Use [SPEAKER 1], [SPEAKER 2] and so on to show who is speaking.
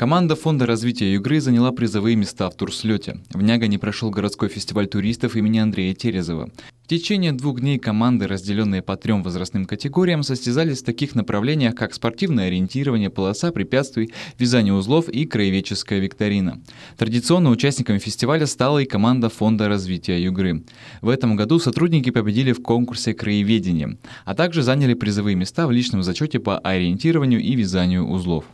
[SPEAKER 1] Команда Фонда развития игры заняла призовые места в турслете. В Нягане прошел городской фестиваль туристов имени Андрея Терезова. В течение двух дней команды, разделенные по трем возрастным категориям, состязались в таких направлениях, как спортивное ориентирование, полоса препятствий, вязание узлов и краеведческая викторина. Традиционно участниками фестиваля стала и команда Фонда развития Югры. В этом году сотрудники победили в конкурсе краеведения, а также заняли призовые места в личном зачете по ориентированию и вязанию узлов.